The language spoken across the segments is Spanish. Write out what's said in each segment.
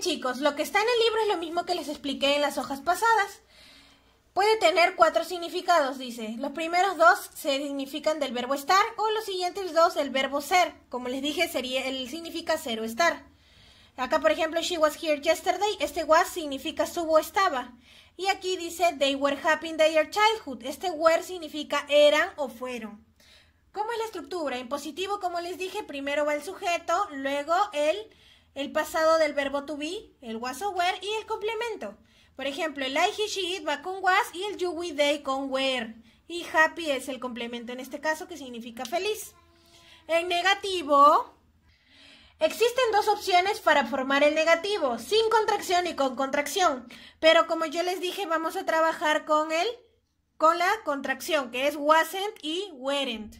chicos, lo que está en el libro es lo mismo que les expliqué en las hojas pasadas. Puede tener cuatro significados, dice. Los primeros dos se significan del verbo estar o los siguientes dos del verbo ser. Como les dije, sería, el significa ser o estar. Acá, por ejemplo, she was here yesterday. Este was significa subo estaba. Y aquí dice they were happy in their childhood. Este were significa eran o fueron. ¿Cómo es la estructura? En positivo, como les dije, primero va el sujeto, luego el el pasado del verbo to be, el was o were y el complemento. Por ejemplo, el I, he, she, it va con was y el you, we, they con were. Y happy es el complemento en este caso que significa feliz. En negativo, existen dos opciones para formar el negativo, sin contracción y con contracción. Pero como yo les dije, vamos a trabajar con el con la contracción, que es wasn't y weren't.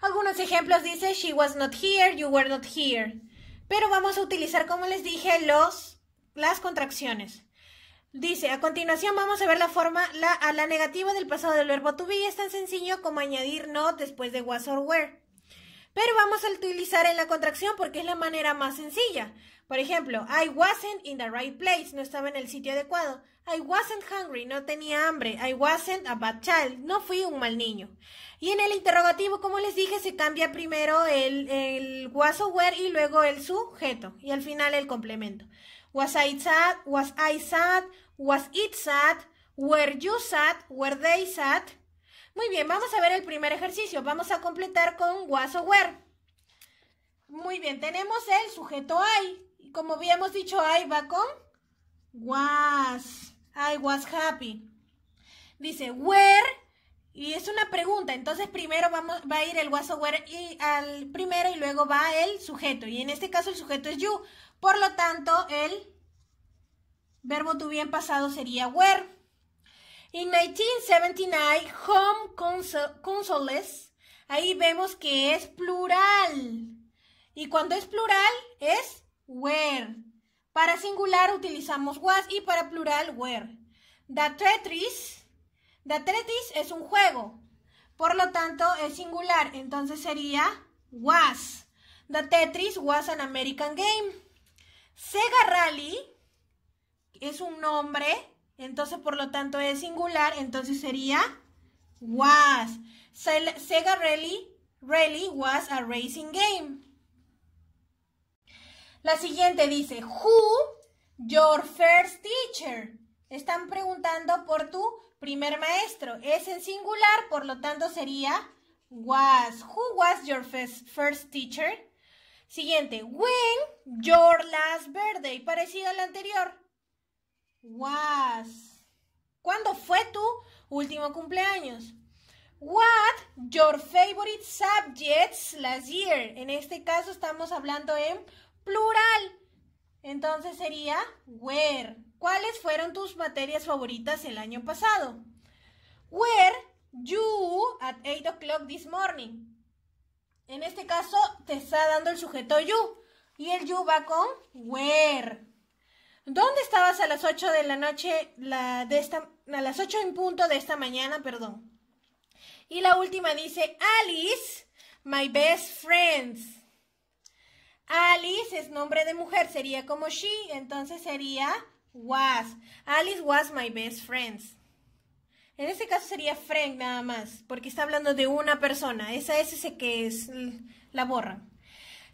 Algunos ejemplos dice she was not here, you were not here. Pero vamos a utilizar, como les dije, los, las contracciones. Dice, a continuación vamos a ver la forma, la, a la negativa del pasado del verbo to be. Es tan sencillo como añadir no después de was or were. Pero vamos a utilizar en la contracción porque es la manera más sencilla. Por ejemplo, I wasn't in the right place, no estaba en el sitio adecuado. I wasn't hungry, no tenía hambre. I wasn't a bad child, no fui un mal niño. Y en el interrogativo, como les dije, se cambia primero el, was were y luego el sujeto y al final el complemento. Was I sad? Was I sad? Was it sad? Were you sad? Were they sad? Muy bien, vamos a ver el primer ejercicio. Vamos a completar con was o were. Muy bien, tenemos el sujeto I. Como habíamos dicho, I va con was. I was happy. Dice, where, y es una pregunta. Entonces, primero vamos, va a ir el was o were y al primero y luego va el sujeto. Y en este caso el sujeto es you. Por lo tanto, el verbo tu bien pasado sería were. In 1979, home consoles, ahí vemos que es plural. Y cuando es plural, es where. Para singular utilizamos was y para plural where. The Tetris, the Tetris es un juego. Por lo tanto, es singular. Entonces sería was. The Tetris was an American game. Sega Rally es un nombre entonces, por lo tanto, es singular, entonces sería was. Sega Rally, Rally was a racing game. La siguiente dice, who your first teacher? Están preguntando por tu primer maestro. Es en singular, por lo tanto sería was. Who was your first, teacher? Siguiente, when your last birthday, parecido al anterior was. ¿Cuándo fue tu último cumpleaños? What your favorite subjects last year? En este caso estamos hablando en plural. Entonces sería where. ¿Cuáles fueron tus materias favoritas el año pasado? Where you at 8 o'clock this morning. En este caso te está dando el sujeto you. Y el you va con where. ¿Dónde estabas a las 8 de la noche, de esta, a las 8 en punto de esta mañana, perdón? Y la última dice, Alice, my best friends. Alice es nombre de mujer, sería como she, entonces sería was. Alice was my best friends. En este caso sería friend nada más, porque está hablando de una persona. Esa es ese que es, la borra.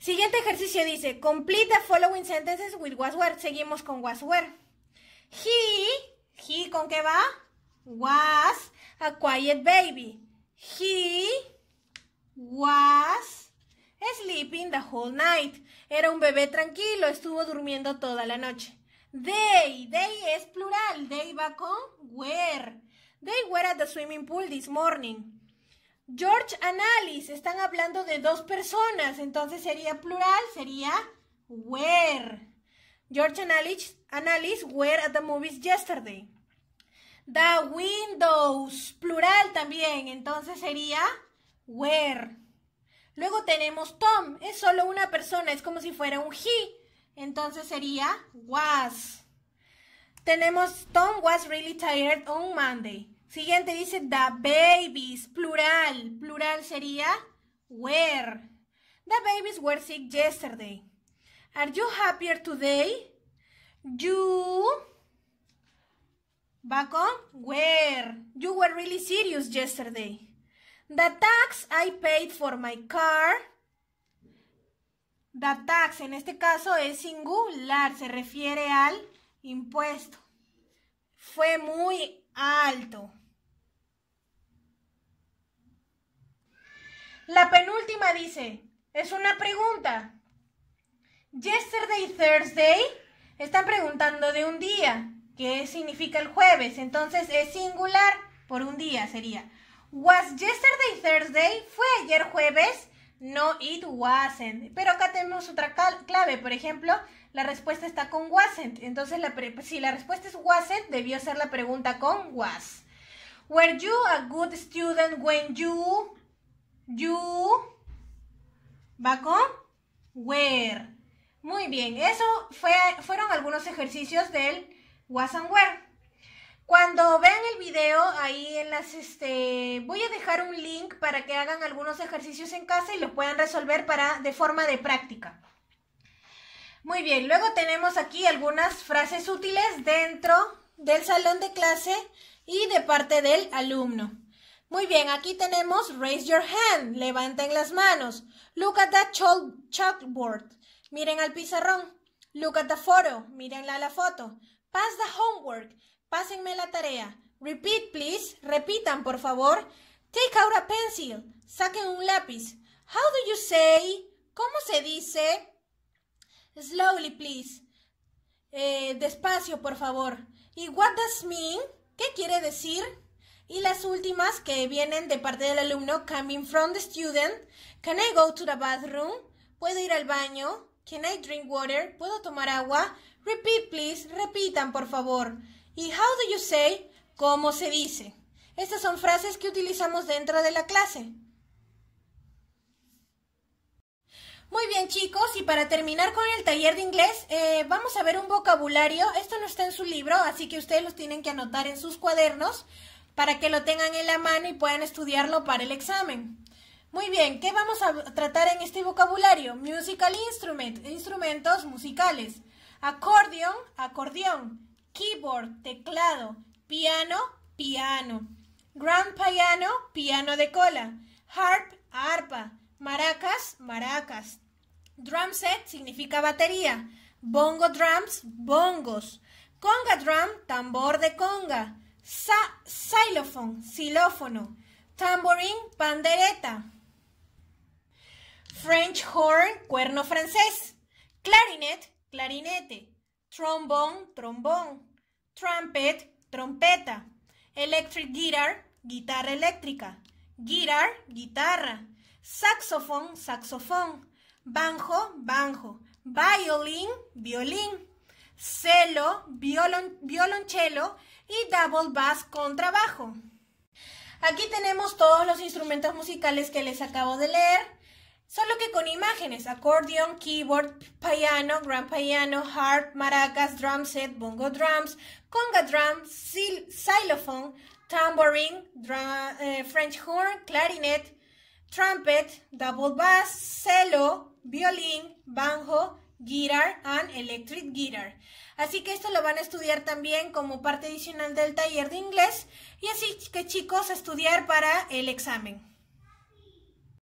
Siguiente ejercicio dice, complete the following sentences with was were. Seguimos con was were. He, he con qué va? Was a quiet baby. He was sleeping the whole night. Era un bebé tranquilo, estuvo durmiendo toda la noche. They, they es plural, they va con were. They were at the swimming pool this morning. George and Alice están hablando de dos personas, entonces sería plural, sería where. George and Alice, were at the movies yesterday. The windows, plural también, entonces sería where. Luego tenemos Tom, es solo una persona, es como si fuera un he, entonces sería was. Tenemos Tom was really tired on Monday. Siguiente dice the babies, plural. Plural sería where. The babies were sick yesterday. Are you happier today? You Back where you were really serious yesterday. The tax I paid for my car. The tax en este caso es singular, se refiere al impuesto. Fue muy alto. La penúltima dice, es una pregunta. Yesterday Thursday están preguntando de un día, ¿Qué significa el jueves, entonces es singular por un día sería. Was yesterday Thursday? ¿Fue ayer jueves? No, it wasn't. Pero acá tenemos otra clave, por ejemplo, la respuesta está con wasn't. Entonces, si la respuesta es wasn't, debió ser la pregunta con was. Were you a good student when you you va con where. Muy bien, eso fue, fueron algunos ejercicios del was and where. Cuando vean el video, ahí en las, este, voy a dejar un link para que hagan algunos ejercicios en casa y los puedan resolver para, de forma de práctica. Muy bien, luego tenemos aquí algunas frases útiles dentro del salón de clase y de parte del alumno. Muy bien, aquí tenemos raise your hand, levanten las manos. Look at that chalkboard, miren al pizarrón. Look at the photo, mírenla la foto. Pass the homework, pásenme la tarea. Repeat, please, repitan, por favor. Take out a pencil, saquen un lápiz. How do you say? ¿Cómo se dice? Slowly, please. Eh, despacio, por favor. ¿Y what does mean? ¿Qué quiere decir? Y las últimas que vienen de parte del alumno, coming from the student, can I go to the bathroom? ¿Puedo ir al baño? Can I drink water? ¿Puedo tomar agua? Repeat, please. Repitan, por favor. ¿Y how do you say? ¿Cómo se dice? Estas son frases que utilizamos dentro de la clase. Muy bien chicos, y para terminar con el taller de inglés, eh, vamos a ver un vocabulario. Esto no está en su libro, así que ustedes los tienen que anotar en sus cuadernos para que lo tengan en la mano y puedan estudiarlo para el examen. Muy bien, ¿qué vamos a tratar en este vocabulario? Musical instrument, instrumentos musicales. Acordeón, acordeón. Keyboard, teclado. Piano, piano. Grand piano, piano de cola. Harp, arpa. Maracas, maracas. Drum set significa batería. Bongo drums, bongos. Conga drum, tambor de conga xylophone, xilófono, tamborín, pandereta, French horn, cuerno francés, clarinet, clarinete, trombón, trombón, trumpet, trompeta, electric guitar, guitarra eléctrica, guitar, guitarra, saxofón, saxofón, banjo, banjo, violín, violín, cello, violon, violonchelo, y double bass con trabajo. Aquí tenemos todos los instrumentos musicales que les acabo de leer, solo que con imágenes, acordeón, keyboard, piano, grand piano, harp, maracas, drum set, bongo drums, conga drums, xylophone, tambourine, eh, French horn, clarinet, trumpet, double bass, cello, violín, banjo, guitar and electric guitar. Así que esto lo van a estudiar también como parte adicional del taller de inglés y así que chicos, estudiar para el examen.